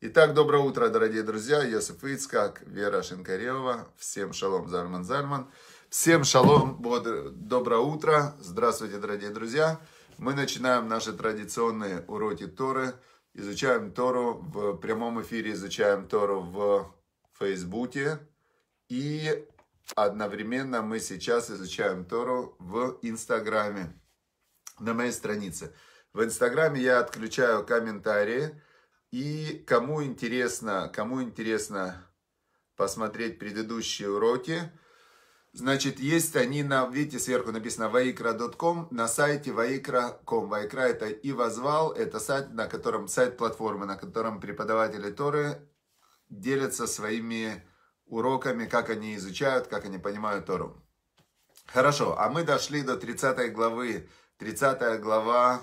Итак, доброе утро, дорогие друзья. Йосиф Ицкак, Вера Шинкарева. Всем шалом, Зарман Зарман. Всем шалом, бодр. Э, доброе утро. Здравствуйте, дорогие друзья. Мы начинаем наши традиционные уроки Торы. Изучаем Тору в прямом эфире, изучаем Тору в Фейсбуке. И одновременно мы сейчас изучаем Тору в Инстаграме, на моей странице. В Инстаграме я отключаю комментарии, и кому интересно, кому интересно посмотреть предыдущие уроки, значит, есть они на, видите, сверху написано vaikra.com, на сайте vaikra.com. Vaikra это и возвал, это сайт, на котором, сайт платформы, на котором преподаватели Торы делятся своими уроками, как они изучают, как они понимают Тору. Хорошо, а мы дошли до 30 главы. 30 глава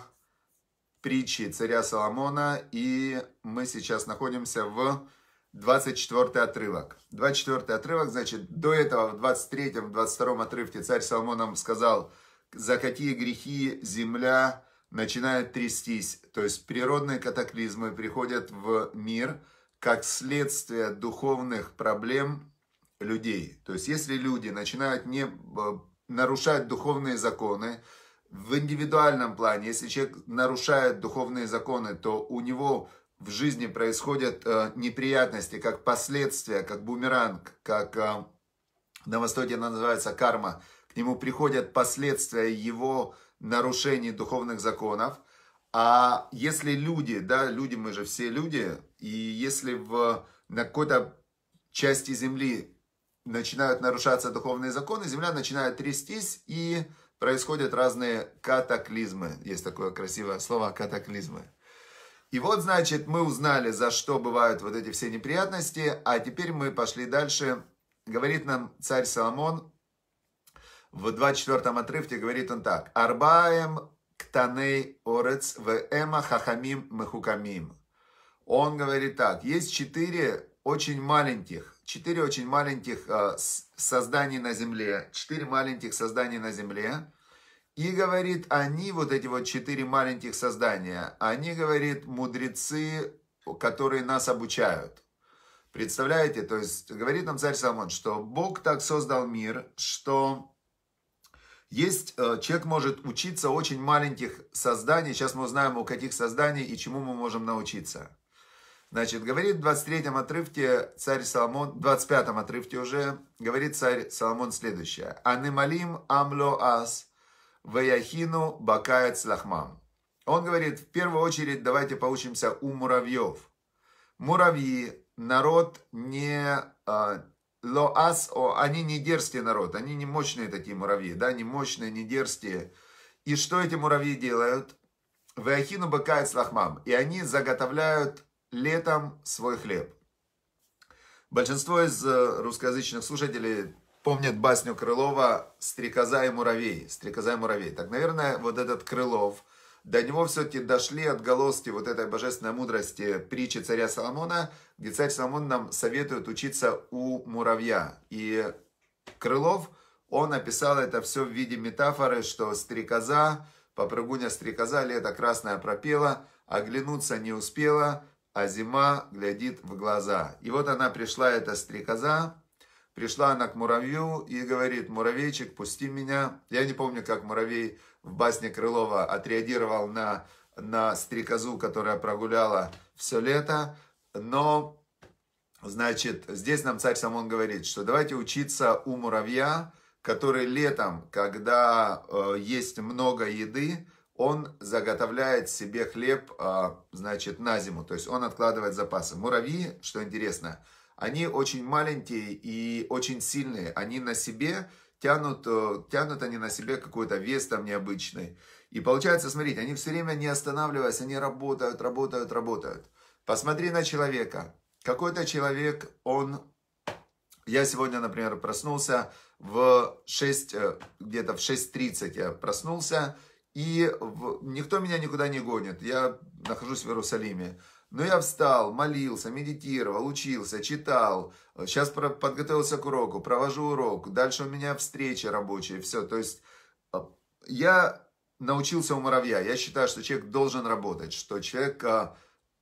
притчи царя Соломона, и мы сейчас находимся в 24 отрывок. 24 отрывок, значит, до этого в 23, в 22 отрывке царь Соломон нам сказал, за какие грехи земля начинает трястись. То есть природные катаклизмы приходят в мир как следствие духовных проблем людей. То есть если люди начинают не э, нарушать духовные законы, в индивидуальном плане, если человек нарушает духовные законы, то у него в жизни происходят э, неприятности, как последствия, как бумеранг, как э, на Востоке она называется карма. К нему приходят последствия его нарушений духовных законов. А если люди, да, люди мы же все люди, и если в, на какой-то части Земли начинают нарушаться духовные законы, Земля начинает трястись и происходят разные катаклизмы. Есть такое красивое слово катаклизмы. И вот, значит, мы узнали, за что бывают вот эти все неприятности, а теперь мы пошли дальше. Говорит нам царь Соломон, в 24 отрывке говорит он так. «Арбаем ктаней орец в эма хахамим мехукамим». Он говорит так. Есть четыре очень маленьких четыре очень маленьких э, созданий на земле, четыре маленьких создания на земле, и говорит, они, вот эти вот четыре маленьких создания, они, говорит, мудрецы, которые нас обучают. Представляете, то есть говорит нам царь Самон, что Бог так создал мир, что есть, э, человек может учиться очень маленьких созданий, сейчас мы узнаем, у каких созданий и чему мы можем научиться. Значит, говорит в 23 отрывке царь Соломон, в 25 отрывке уже, говорит царь Соломон следующее. «Анымалим амло ас, ваяхину бакаец лахмам». Он говорит, в первую очередь давайте поучимся у муравьев. Муравьи, народ не... А, Лоас, они не дерзкий народ, они не мощные такие муравьи, да, не мощные, не дерзкие. И что эти муравьи делают? Ваяхину бакаец лахмам. И они заготовляют летом свой хлеб. Большинство из э, русскоязычных слушателей помнят басню Крылова «Стрекоза и муравей». «Стрекоза и муравей». Так, наверное, вот этот Крылов, до него все-таки дошли отголоски вот этой божественной мудрости притчи царя Соломона, где царь Соломон нам советует учиться у муравья. И Крылов, он описал это все в виде метафоры, что стрекоза, попрыгуня стрекоза, лето красное пропела, оглянуться не успела – а зима глядит в глаза. И вот она пришла, эта стрекоза, пришла она к муравью и говорит, муравейчик, пусти меня. Я не помню, как муравей в басне Крылова отреагировал на, на стрекозу, которая прогуляла все лето, но... Значит, здесь нам царь Самон говорит, что давайте учиться у муравья, который летом, когда э, есть много еды, он заготовляет себе хлеб, а, значит, на зиму, то есть он откладывает запасы. Муравьи, что интересно, они очень маленькие и очень сильные, они на себе тянут, э, тянут они на себе какой-то вес там необычный. И получается, смотрите, они все время не останавливаясь, они работают, работают, работают. Посмотри на человека. Какой-то человек, он... Я сегодня, например, проснулся в 6, э, где-то в 6.30 я проснулся, и никто меня никуда не гонит. Я нахожусь в Иерусалиме. Но я встал, молился, медитировал, учился, читал. Сейчас подготовился к уроку, провожу урок. Дальше у меня встречи рабочие, все. То есть а, я научился у муравья. Я считаю, что человек должен работать, что человек... А,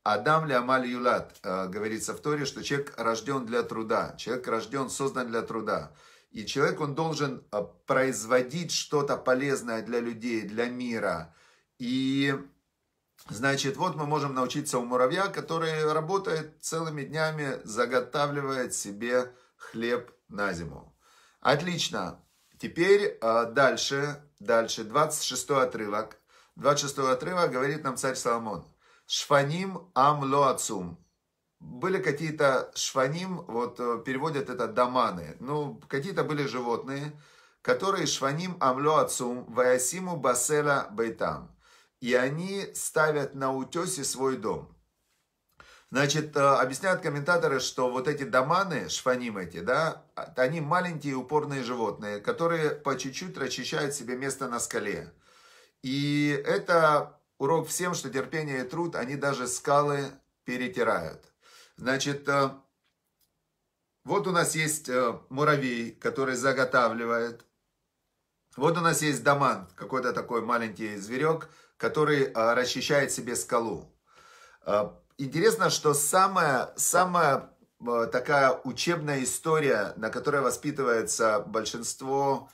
Адам ли амаль юлат, а, говорится в Торе, что человек рожден для труда, человек рожден, создан для труда. И человек, он должен а, производить что-то полезное для людей, для мира. И, значит, вот мы можем научиться у муравья, который работает целыми днями, заготавливает себе хлеб на зиму. Отлично. Теперь а, дальше, дальше, 26 отрывок. 26 отрывок говорит нам царь Соломон. Шфаним ам лоацум были какие-то шваним, вот э, переводят это доманы, ну, какие-то были животные, которые шваним амло отцум ваясиму басела бейтам. И они ставят на утесе свой дом. Значит, э, объясняют комментаторы, что вот эти доманы, шваним эти, да, они маленькие упорные животные, которые по чуть-чуть расчищают себе место на скале. И это урок всем, что терпение и труд, они даже скалы перетирают. Значит, э, вот у нас есть э, муравей, который заготавливает. Вот у нас есть доман, какой-то такой маленький зверек, который э, расчищает себе скалу. Интересно, что самая, самая такая учебная история, на которой воспитывается большинство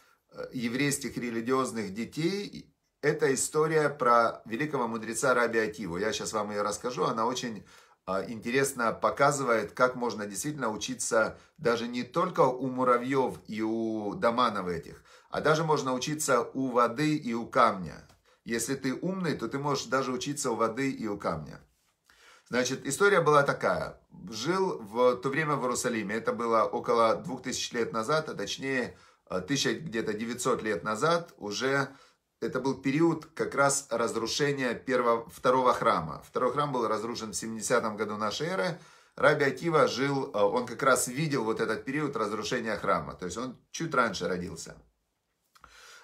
еврейских религиозных детей, это история про великого мудреца Раби Ативу. Я сейчас вам ее расскажу, она очень а, интересно показывает, как можно действительно учиться даже не только у муравьев и у доманов этих, а даже можно учиться у воды и у камня. Если ты умный, то ты можешь даже учиться у воды и у камня. Значит, история была такая. Жил в то время в Иерусалиме, это было около 2000 лет назад, а точнее, 1000, э, где-то 900 лет назад уже это был период как раз разрушения первого, второго храма. Второй храм был разрушен в 70 году нашей эры. Раби Акива жил, э, он как раз видел вот этот период разрушения храма. То есть он чуть раньше родился.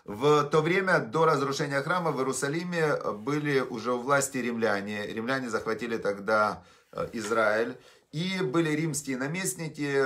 В то время до разрушения храма в Иерусалиме были уже у власти римляне. Римляне захватили тогда э, Израиль. И были римские наместники,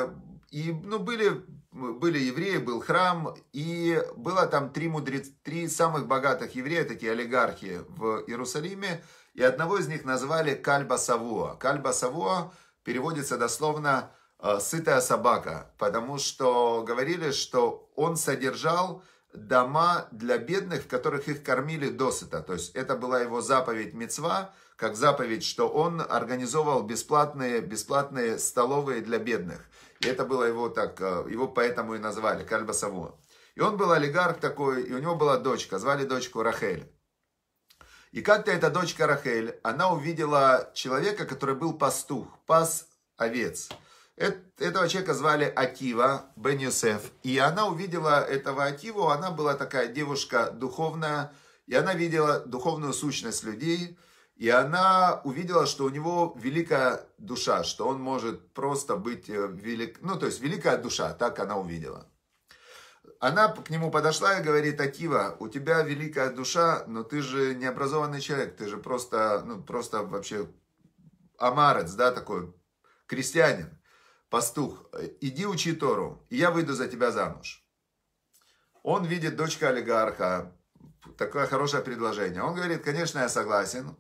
и ну, были были евреи, был храм, и было там три, мудрец, три самых богатых еврея, такие олигархи в Иерусалиме, и одного из них назвали Кальба Савуа. Кальба Савуа переводится дословно э, «сытая собака», потому что говорили, что он содержал дома для бедных, в которых их кормили досыта. То есть это была его заповедь мецва, как заповедь, что он организовал бесплатные, бесплатные столовые для бедных. И это было его так, э, его поэтому и назвали, Кальба Савуа. И он был олигарх такой, и у него была дочка, звали дочку Рахель. И как-то эта дочка Рахель, она увидела человека, который был пастух, пас овец. Этого человека звали Акива Бен Юсеф. И она увидела этого Акиву, она была такая девушка духовная, и она видела духовную сущность людей – и она увидела, что у него великая душа, что он может просто быть э, велик... Ну, то есть великая душа, так она увидела. Она к нему подошла и говорит, Акива, у тебя великая душа, но ты же не образованный человек, ты же просто, ну, просто вообще амарец, да, такой крестьянин, пастух. Иди учи Тору, и я выйду за тебя замуж. Он видит дочка олигарха, такое хорошее предложение. Он говорит, конечно, я согласен,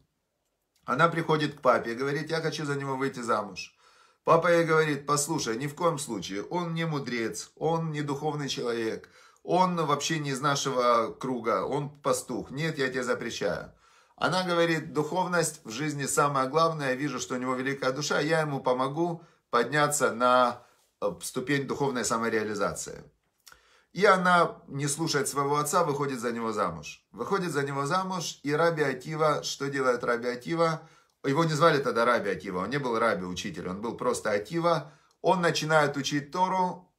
она приходит к папе и говорит, я хочу за него выйти замуж. Папа ей говорит, послушай, ни в коем случае, он не мудрец, он не духовный человек, он вообще не из нашего круга, он пастух, нет, я тебе запрещаю. Она говорит, духовность в жизни самое главное, я вижу, что у него великая душа, я ему помогу подняться на э, ступень духовной самореализации. И она не слушает своего отца, выходит за него замуж. Выходит за него замуж, и Раби Акива, что делает Раби Акива? Его не звали тогда Раби Акива, он не был Раби учитель, он был просто Акива. Он начинает учить Тору,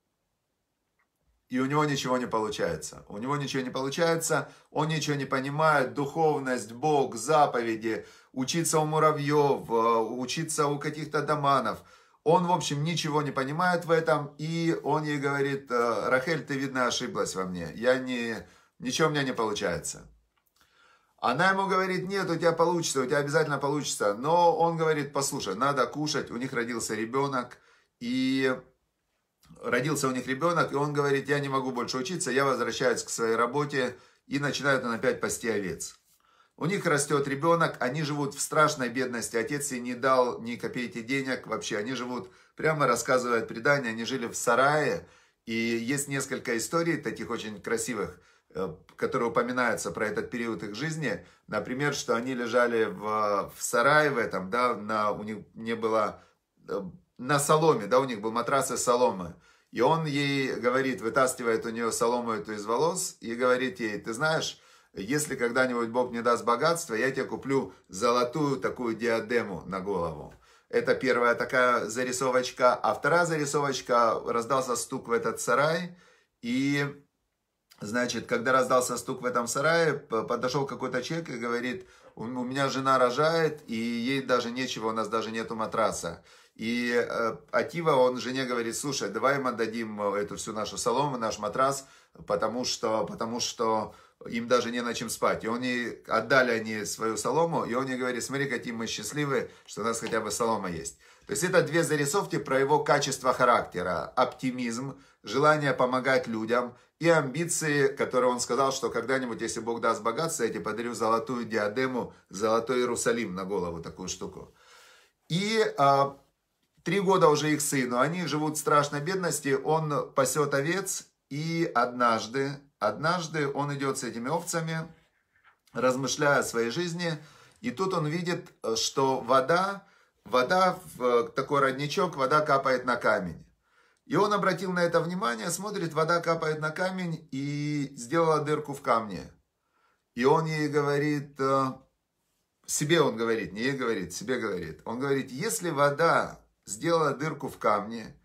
и у него ничего не получается. У него ничего не получается, он ничего не понимает, духовность, Бог, заповеди, учиться у муравьев, э, учиться у каких-то доманов – он, в общем, ничего не понимает в этом, и он ей говорит, «Э, Рахель, ты, видно, ошиблась во мне, я не, ничего у меня не получается. Она ему говорит, нет, у тебя получится, у тебя обязательно получится. Но он говорит, послушай, надо кушать, у них родился ребенок, и родился у них ребенок, и он говорит, я не могу больше учиться, я возвращаюсь к своей работе, и начинает он опять пасти овец. У них растет ребенок, они живут в страшной бедности. Отец ей не дал ни копейки денег вообще. Они живут, прямо рассказывают предания, они жили в сарае. И есть несколько историй таких очень красивых, э, которые упоминаются про этот период их жизни. Например, что они лежали в, в сарае в этом, да, на, у них не было, э, на соломе, да, у них был матрас из соломы. И он ей говорит, вытаскивает у нее солому эту из волос и говорит ей, ты знаешь, если когда-нибудь Бог мне даст богатство, я тебе куплю золотую такую диадему на голову. Это первая такая зарисовочка. А вторая зарисовочка, раздался стук в этот сарай. И, значит, когда раздался стук в этом сарае, подошел какой-то человек и говорит, у меня жена рожает, и ей даже нечего, у нас даже нету матраса. И э, Атива, он жене говорит, слушай, давай мы отдадим эту всю нашу солому, наш матрас, потому что, потому что им даже не на чем спать. И они отдали они свою солому, и он не говорит, смотри, какие мы счастливы, что у нас хотя бы солома есть. То есть это две зарисовки про его качество характера, оптимизм, желание помогать людям и амбиции, которые он сказал, что когда-нибудь, если Бог даст богатство, я тебе подарю золотую диадему, золотой Иерусалим на голову, такую штуку. И а, три года уже их сыну, они живут в страшной бедности, он пасет овец, и однажды, однажды он идет с этими овцами, размышляя о своей жизни, и тут он видит, что вода, вода, такой родничок, вода капает на камень. И он обратил на это внимание, смотрит, вода капает на камень и сделала дырку в камне. И он ей говорит, э, себе он говорит, не ей говорит, себе говорит. Он говорит, если вода сделала дырку в камне,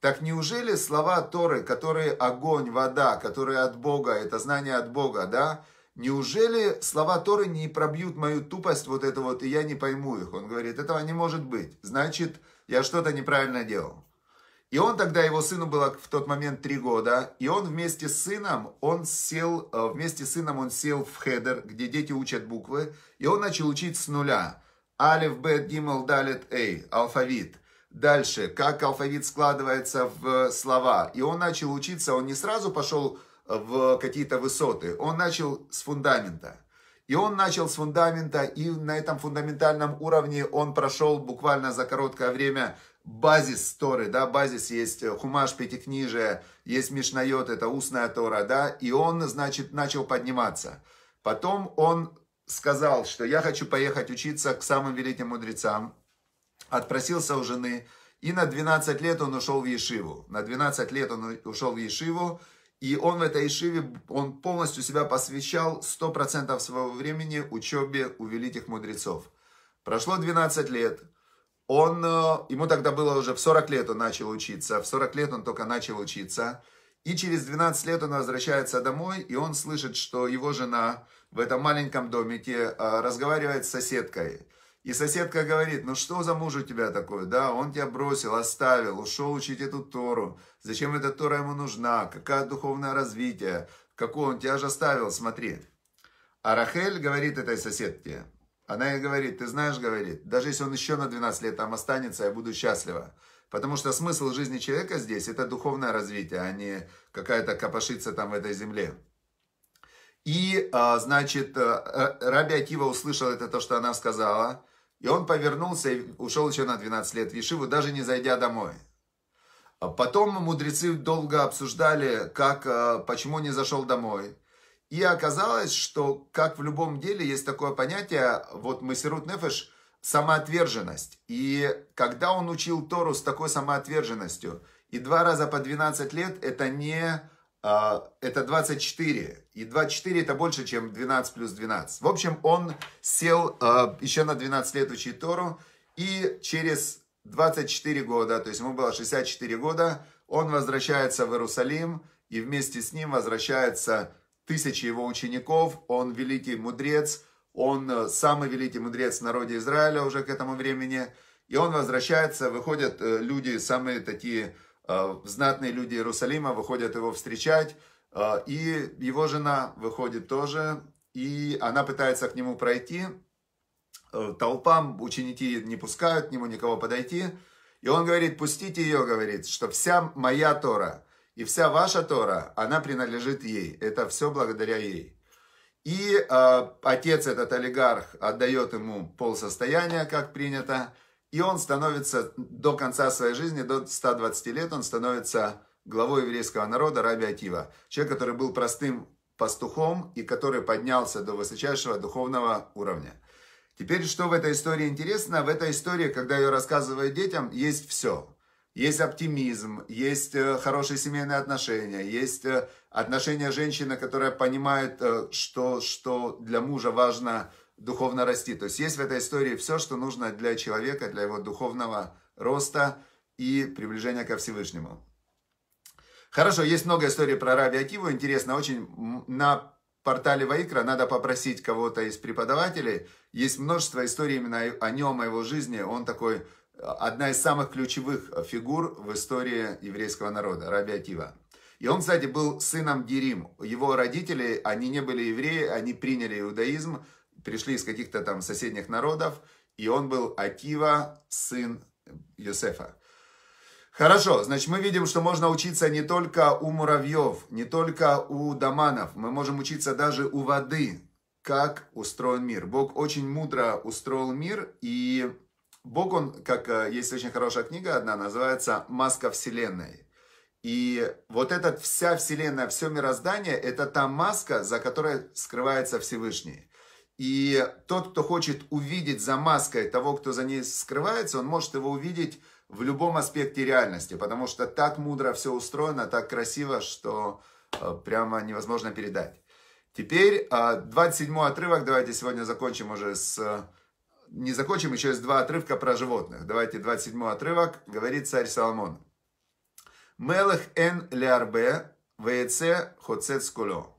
так неужели слова Торы, которые огонь, вода, которые от Бога, это знание от Бога, да? Неужели слова Торы не пробьют мою тупость вот это вот, и я не пойму их? Он говорит, этого не может быть. Значит, я что-то неправильно делал. И он тогда, его сыну было в тот момент три года, и он вместе с сыном, он сел, э, вместе с сыном он сел в хедер, где дети учат буквы, и он начал учить с нуля. Алиф, Бет, Гимл, Далит, Эй, алфавит – Дальше, как алфавит складывается в слова. И он начал учиться, он не сразу пошел э, в какие-то высоты, он начал с фундамента. И он начал с фундамента, и на этом фундаментальном уровне он прошел буквально за короткое время базис Торы, да, базис есть э, Хумаш Пятикнижие, есть Мишнайот, это устная Тора, да, и он, значит, начал подниматься. Потом он сказал, что я хочу поехать учиться к самым великим мудрецам, отпросился у жены, и на 12 лет он ушел в Ешиву. На 12 лет он ушел в Ешиву, и он в этой Ешиве, он полностью себя посвящал 100% своего времени учебе у великих мудрецов. Прошло 12 лет, он, э, ему тогда было уже в 40 лет он начал учиться, в 40 лет он только начал учиться, и через 12 лет он возвращается домой, и он слышит, что его жена в этом маленьком домике э, разговаривает с соседкой. И соседка говорит, ну что за муж у тебя такой, да, он тебя бросил, оставил, ушел учить эту Тору, зачем эта Тора ему нужна, какое духовное развитие, какое он тебя же оставил, смотри. А Рахель говорит этой соседке, она ей говорит, ты знаешь, говорит, даже если он еще на 12 лет там останется, я буду счастлива. Потому что смысл жизни человека здесь – это духовное развитие, а не какая-то копошица там в этой земле. И, а, значит, э, э, Раби Акива услышал это то, что она сказала – и он повернулся и ушел еще на 12 лет в Ешиву, даже не зайдя домой. А потом мудрецы долго обсуждали, как, э, почему не зашел домой. И оказалось, что, как в любом деле, есть такое понятие, вот Масирут Нефеш, самоотверженность. И когда он учил Тору с такой самоотверженностью, и два раза по 12 лет, это не а, это 24. И 24 это больше, чем 12 плюс 12. В общем, он сел а, еще на 12 лет учить Тору. И через 24 года, то есть ему было 64 года, он возвращается в Иерусалим. И вместе с ним возвращаются тысячи его учеников. Он великий мудрец. Он э, самый великий мудрец в народе Израиля уже к этому времени. И он возвращается, выходят э, люди самые такие Э, знатные люди Иерусалима выходят его встречать, э, и его жена выходит тоже, и она пытается к нему пройти. Э, толпам ученики не пускают, к нему никого подойти. И он говорит, пустите ее, говорит, что вся моя Тора и вся ваша Тора, она принадлежит ей. Это все благодаря ей. И э, отец этот олигарх отдает ему полсостояния, как принято, и он становится до конца своей жизни, до 120 лет, он становится главой еврейского народа Раби Атива, Человек, который был простым пастухом и который поднялся до высочайшего духовного уровня. Теперь, что в этой истории интересно? В этой истории, когда ее рассказывают детям, есть все. Есть оптимизм, есть э, хорошие семейные отношения, есть э, отношения женщины, которая понимает, э, что, что для мужа важно духовно расти. То есть есть в этой истории все, что нужно для человека, для его духовного роста и приближения ко Всевышнему. Хорошо, есть много историй про Раби Акиву. Интересно, очень на портале Ваикра надо попросить кого-то из преподавателей. Есть множество историй именно о нем, о его жизни. Он такой, э, одна из самых ключевых э, фигур в истории еврейского народа, Раби Акива. И он, кстати, был сыном Дерим. Его родители, они не были евреи, они приняли иудаизм, пришли из каких-то там соседних народов, и он был Акива, сын Йосефа. Хорошо, значит, мы видим, что можно учиться не только у муравьев, не только у доманов, мы можем учиться даже у воды, как устроен мир. Бог очень мудро устроил мир, и Бог, он, как э, есть очень хорошая книга одна, называется «Маска Вселенной». И вот эта вся Вселенная, все мироздание, это та маска, за которой скрывается Всевышний. И тот, кто хочет увидеть за маской того, кто за ней скрывается, он может его увидеть в любом аспекте реальности, потому что так мудро все устроено, так красиво, что э, прямо невозможно передать. Теперь 27 э, отрывок, давайте сегодня закончим уже с... Э, не закончим, еще есть два отрывка про животных. Давайте 27 отрывок, говорит царь Соломон. Мелых эн лярбе, веце хоцец кулё.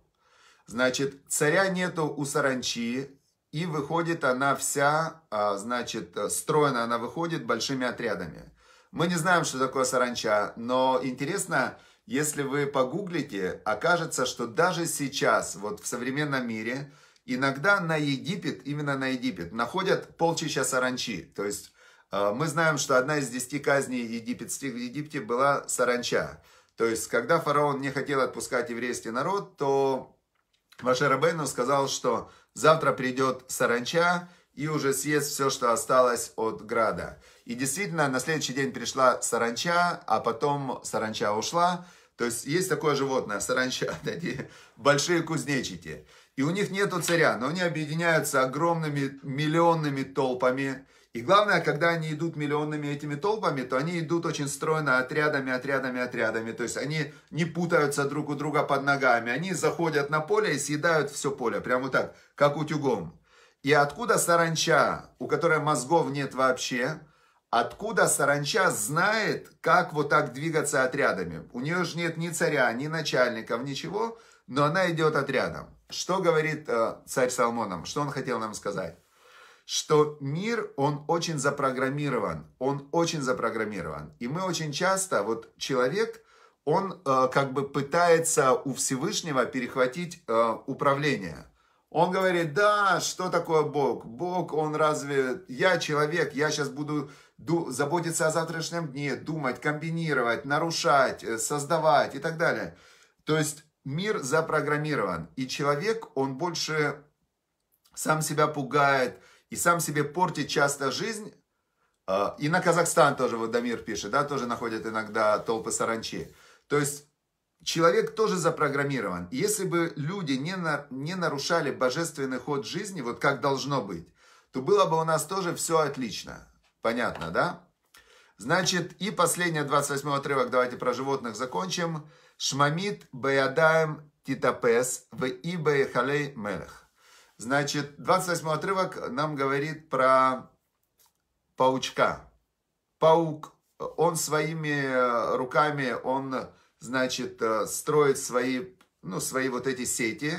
Значит, царя нету у саранчи, и выходит она вся, а, значит, э, стройно она выходит большими отрядами. Мы не знаем, что такое саранча, но интересно, если вы погуглите, окажется, что даже сейчас, вот в современном мире, иногда на Египет, именно на Египет, находят полчища саранчи. То есть э, мы знаем, что одна из десяти казней египетских в Египте была саранча. То есть, когда фараон не хотел отпускать еврейский народ, то Маше Рабейну сказал, что завтра придет саранча и уже съест все, что осталось от града. И действительно, на следующий день пришла саранча, а потом саранча ушла. То есть есть такое животное, саранча, такие большие кузнечики. И у них нету царя, но они объединяются огромными миллионными толпами и главное, когда они идут миллионными этими толпами, то они идут очень стройно отрядами, отрядами, отрядами. То есть они не путаются друг у друга под ногами. Они заходят на поле и съедают все поле. Прямо вот так, как утюгом. И откуда саранча, у которой мозгов нет вообще, откуда саранча знает, как вот так двигаться отрядами? У нее же нет ни царя, ни начальников, ничего, но она идет отрядом. Что говорит э, царь Соломоном? Что он хотел нам сказать? что мир, он очень запрограммирован, он очень запрограммирован. И мы очень часто, вот человек, он э, как бы пытается у Всевышнего перехватить э, управление. Он говорит, да, что такое Бог? Бог, он разве... Я человек, я сейчас буду заботиться о завтрашнем дне, думать, комбинировать, нарушать, э, создавать и так далее. То есть мир запрограммирован. И человек, он больше сам себя пугает, и сам себе портит часто жизнь. А, и на Казахстан тоже вот Дамир пишет, да, тоже находят иногда толпы саранчи. То есть человек тоже запрограммирован. Если бы люди не, на, не нарушали божественный ход жизни, вот как должно быть, то было бы у нас тоже все отлично. Понятно, да? Значит, и последний 28 отрывок, давайте про животных закончим. Шмамит Баядаем титапес в ибе халей мелех. Значит, 28 отрывок нам говорит про паучка. Паук, он своими э, руками, он, значит, э, строит свои, ну, свои вот эти сети.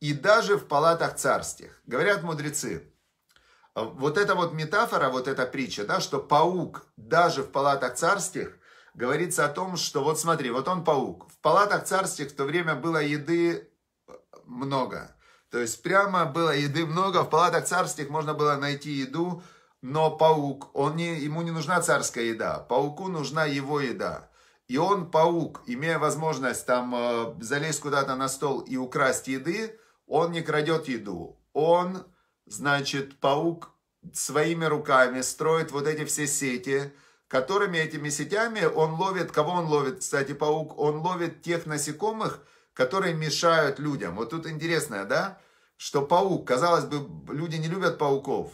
И даже в палатах царских. Говорят мудрецы, вот эта вот метафора, вот эта притча, да, что паук даже в палатах царских, говорится о том, что вот смотри, вот он паук. В палатах царских в то время было еды э, много. То есть прямо было еды много, в палатах царских можно было найти еду, но паук, он не, ему не нужна царская еда, пауку нужна его еда. И он, паук, имея возможность там э, залезть куда-то на стол и украсть еды, он не крадет еду. Он, значит, паук своими руками строит вот эти все сети, которыми этими сетями он ловит, кого он ловит, кстати, паук, он ловит тех насекомых, которые мешают людям. Вот тут интересное, да, что паук, казалось бы, люди не любят пауков.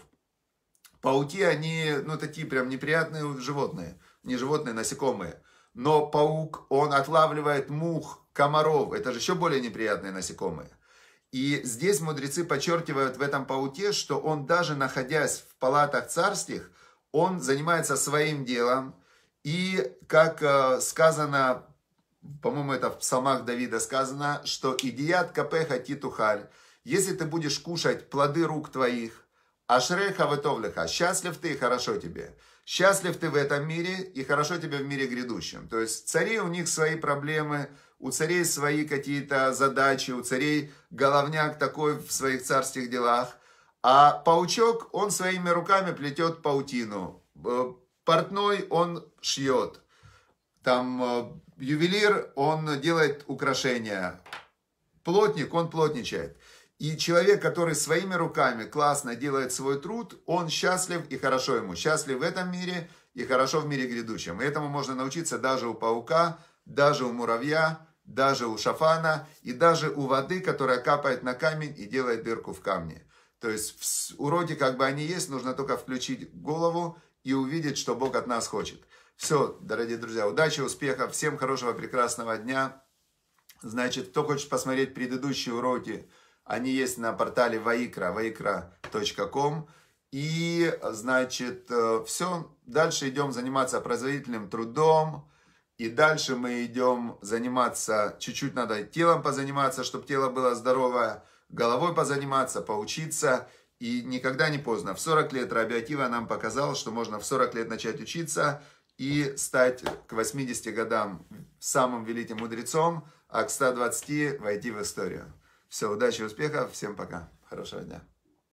Пауки, они, ну, такие прям неприятные животные, не животные, насекомые. Но паук, он отлавливает мух, комаров, это же еще более неприятные насекомые. И здесь мудрецы подчеркивают в этом пауте, что он даже находясь в палатах царских, он занимается своим делом, и, как э, сказано, по-моему, это в псалмах Давида сказано, что «Идият капеха титухаль» Если ты будешь кушать плоды рук твоих, ашреха ветовлеха, счастлив ты и хорошо тебе. Счастлив ты в этом мире и хорошо тебе в мире грядущем. То есть цари у них свои проблемы, у царей свои какие-то задачи, у царей головняк такой в своих царских делах. А паучок, он своими руками плетет паутину. Портной, он шьет. Там э, ювелир, он делает украшения. Плотник, он плотничает. И человек, который своими руками классно делает свой труд, он счастлив и хорошо ему. Счастлив в этом мире и хорошо в мире грядущем. И этому можно научиться даже у паука, даже у муравья, даже у шафана и даже у воды, которая капает на камень и делает дырку в камне. То есть уроки как бы они есть, нужно только включить голову и увидеть, что Бог от нас хочет. Все, дорогие друзья, удачи, успехов, всем хорошего, прекрасного дня. Значит, кто хочет посмотреть предыдущие уроки, они есть на портале Ваикра, vaikra.com. И, значит, э, все, дальше идем заниматься производительным трудом. И дальше мы идем заниматься, чуть-чуть надо телом позаниматься, чтобы тело было здоровое головой позаниматься, поучиться. И никогда не поздно. В 40 лет Рабиатива нам показал, что можно в 40 лет начать учиться и стать к 80 годам самым великим мудрецом, а к 120 войти в историю. Все, удачи, успехов, всем пока, хорошего дня.